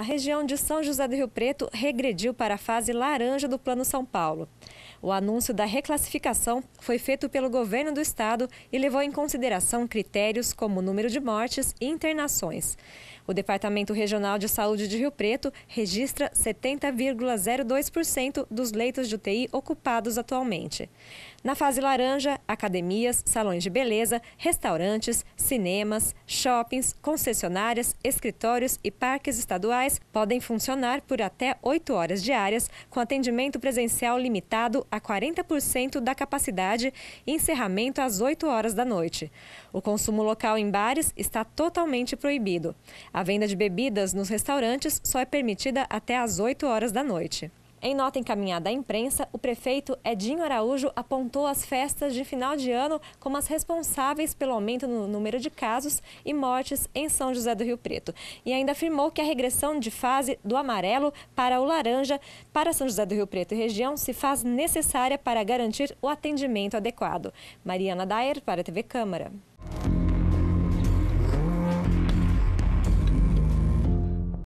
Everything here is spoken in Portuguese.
a região de São José do Rio Preto regrediu para a fase laranja do Plano São Paulo. O anúncio da reclassificação foi feito pelo governo do estado e levou em consideração critérios como número de mortes e internações. O Departamento Regional de Saúde de Rio Preto registra 70,02% dos leitos de UTI ocupados atualmente. Na fase laranja, academias, salões de beleza, restaurantes, cinemas, shoppings, concessionárias, escritórios e parques estaduais podem funcionar por até 8 horas diárias, com atendimento presencial limitado a 40% da capacidade e encerramento às 8 horas da noite. O consumo local em bares está totalmente proibido. A venda de bebidas nos restaurantes só é permitida até às 8 horas da noite. Em nota encaminhada à imprensa, o prefeito Edinho Araújo apontou as festas de final de ano como as responsáveis pelo aumento no número de casos e mortes em São José do Rio Preto. E ainda afirmou que a regressão de fase do amarelo para o laranja para São José do Rio Preto e região se faz necessária para garantir o atendimento adequado. Mariana Dyer para a TV Câmara.